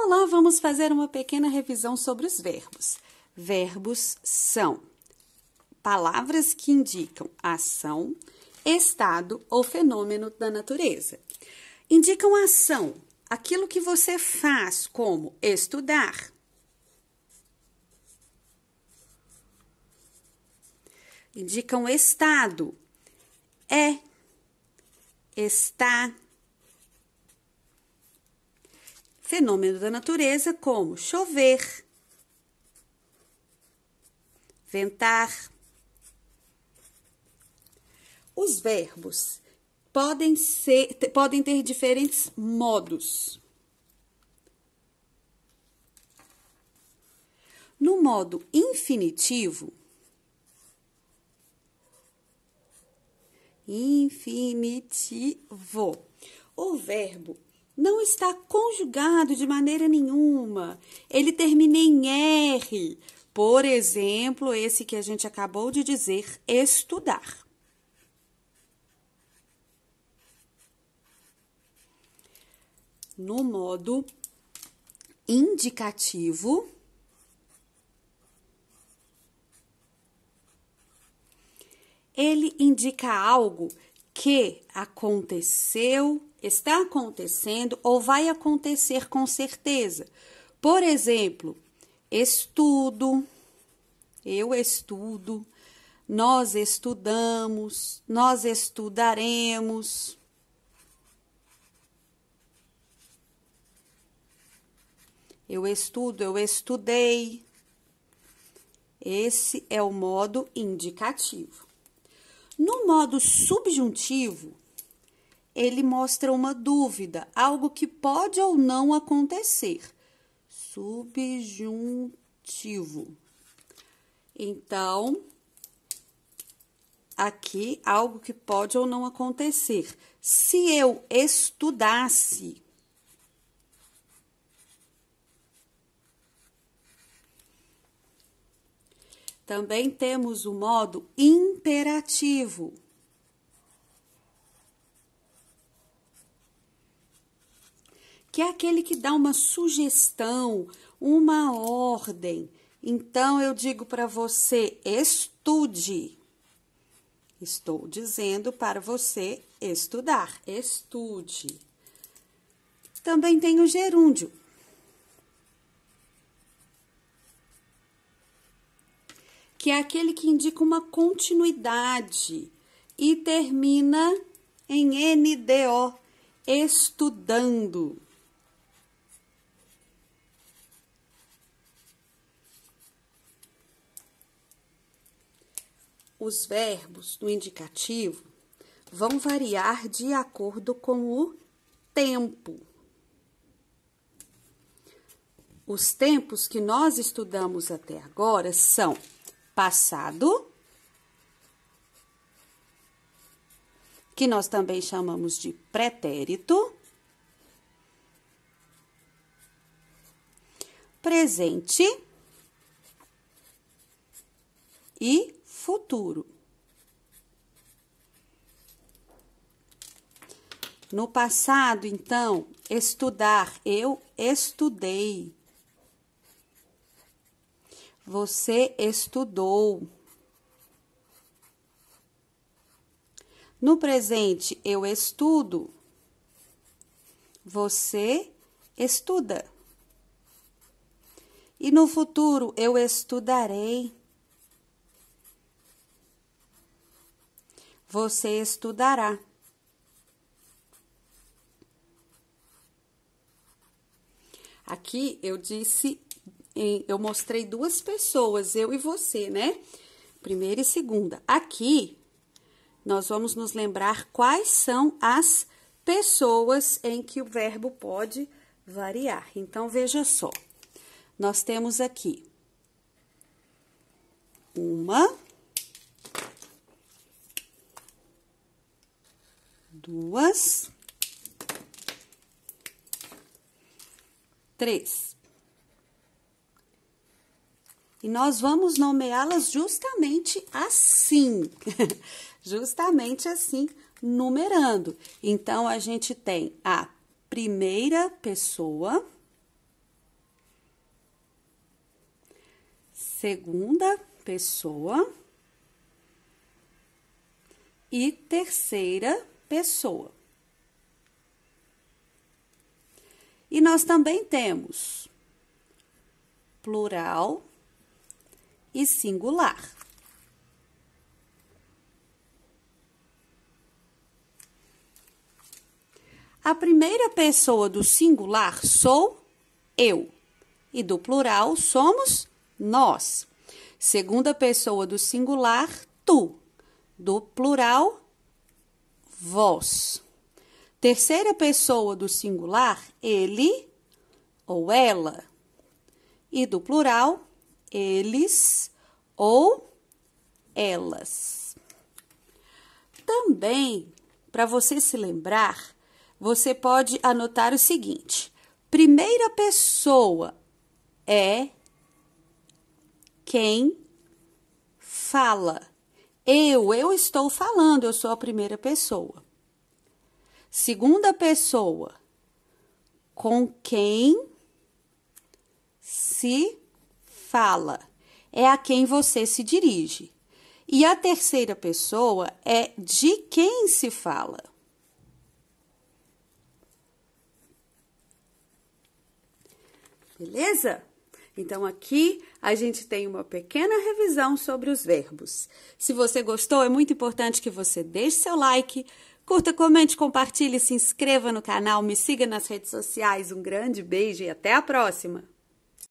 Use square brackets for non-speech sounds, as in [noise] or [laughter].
Olá, vamos fazer uma pequena revisão sobre os verbos. Verbos são palavras que indicam ação, estado ou fenômeno da natureza. Indicam ação, aquilo que você faz, como estudar, indicam estado. É, está, fenômeno da natureza como chover, ventar. Os verbos podem, ser, podem ter diferentes modos. No modo infinitivo, infinitivo, o verbo não está conjugado de maneira nenhuma. Ele termina em R. Por exemplo, esse que a gente acabou de dizer, estudar. No modo indicativo, ele indica algo que aconteceu está acontecendo ou vai acontecer com certeza. Por exemplo, estudo, eu estudo, nós estudamos, nós estudaremos. Eu estudo, eu estudei. Esse é o modo indicativo. No modo subjuntivo, ele mostra uma dúvida, algo que pode ou não acontecer. Subjuntivo. Então, aqui algo que pode ou não acontecer. Se eu estudasse, Também temos o modo imperativo. que é aquele que dá uma sugestão, uma ordem. Então eu digo para você: estude. Estou dizendo para você estudar, estude. Também tem o gerúndio. Que é aquele que indica uma continuidade e termina em NDO, estudando. os verbos no indicativo vão variar de acordo com o tempo. Os tempos que nós estudamos até agora são passado, que nós também chamamos de pretérito, presente e futuro. No passado, então, estudar, eu estudei. Você estudou. No presente, eu estudo. Você estuda. E no futuro, eu estudarei. você estudará. Aqui eu disse, eu mostrei duas pessoas, eu e você, né? Primeira e segunda. Aqui nós vamos nos lembrar quais são as pessoas em que o verbo pode variar. Então veja só. Nós temos aqui uma duas, três. E nós vamos nomeá-las justamente assim, [laughs] justamente assim, numerando. Então, a gente tem a primeira pessoa, segunda pessoa e terceira pessoa pessoa. E nós também temos plural e singular. A primeira pessoa do singular sou eu e do plural somos nós. Segunda pessoa do singular, tu. Do plural, vós. Terceira pessoa do singular, ele ou ela. E do plural, eles ou elas. Também, para você se lembrar, você pode anotar o seguinte: primeira pessoa é quem fala. Eu, eu estou falando, eu sou a primeira pessoa. Segunda pessoa, com quem se fala, é a quem você se dirige. E a terceira pessoa é de quem se fala. Beleza? Então, aqui a gente tem uma pequena revisão sobre os verbos. Se você gostou, é muito importante que você deixe seu like, curta, comente, compartilhe, se inscreva no canal, me siga nas redes sociais. Um grande beijo e até a próxima!